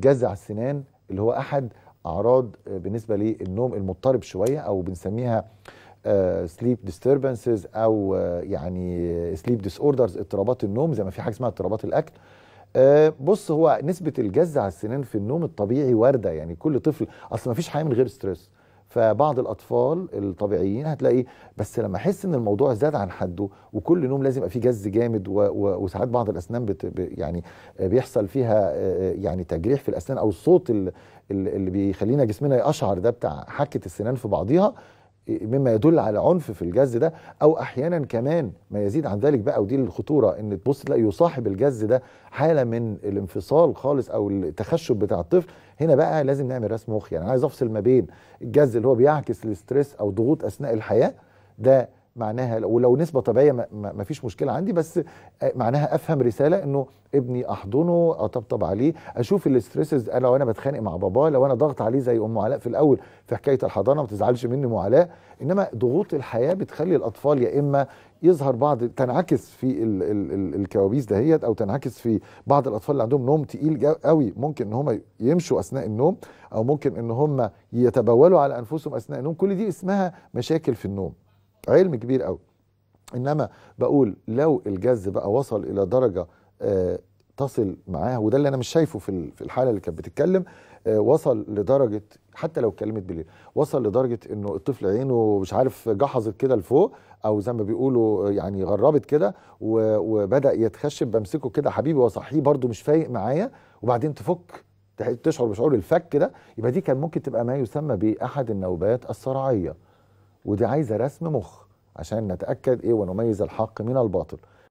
جزع السنان اللي هو احد اعراض آه، بالنسبه للنوم المضطرب شويه او بنسميها سليب آه، ديستربنسز او آه، يعني سليب ديس اوردرز اضطرابات النوم زي ما في حاجه اسمها اضطرابات الاكل بص هو نسبه الجزع السنان في النوم الطبيعي وارده يعني كل طفل اصل ما فيش حياه من غير ستريس فبعض الاطفال الطبيعيين هتلاقي بس لما احس ان الموضوع زاد عن حده وكل نوم لازم يبقى فيه جز جامد وساعات بعض الاسنان بت يعني بيحصل فيها آه، يعني تجريح في الاسنان او الصوت اللي بيخلينا جسمنا يقشعر ده بتاع حكه السنان في بعضيها مما يدل على عنف في الجز ده او احيانا كمان ما يزيد عن ذلك بقى ودي الخطوره ان تبص تلاقي يصاحب الجز ده حاله من الانفصال خالص او التخشب بتاع الطفل هنا بقى لازم نعمل رسم مخ يعني عايز افصل ما بين الجز اللي هو بيعكس الاسترس او ضغوط اثناء الحياه ده معناها ولو نسبه طبيعيه ما فيش مشكله عندي بس آه، معناها افهم رساله انه ابني احضنه اطبطب عليه اشوف الاستريسز انا لو انا بتخانق مع باباه لو انا ضغط عليه زي ام علاء في الاول في حكايه الحضانه ما تزعلش مني ام علاء انما ضغوط الحياه بتخلي الاطفال يا اما يظهر بعض تنعكس في ال ال ال الكوابيس دهيت او تنعكس في بعض الاطفال اللي عندهم نوم تقيل قوي ممكن ان هم يمشوا اثناء النوم او ممكن ان هم يتبولوا على انفسهم اثناء النوم كل دي اسمها مشاكل في النوم علم كبير قوي انما بقول لو الجز بقى وصل الى درجه آه، تصل معاها وده اللي انا مش شايفه في الحاله اللي كانت بتتكلم آه، وصل لدرجه حتى لو اتكلمت بالليل وصل لدرجه انه الطفل عينه مش عارف جحظت كده لفوق او زي ما بيقولوا آه، يعني غربت كده وبدا يتخشب بمسكه كده حبيبي واصحيه برده مش فايق معايا وبعدين تفك تشعر بشعور الفك ده يبقى دي كان ممكن تبقى ما يسمى باحد النوبات الصرعيه ودي عايزه رسم مخ عشان نتاكد ايه ونميز الحق من الباطل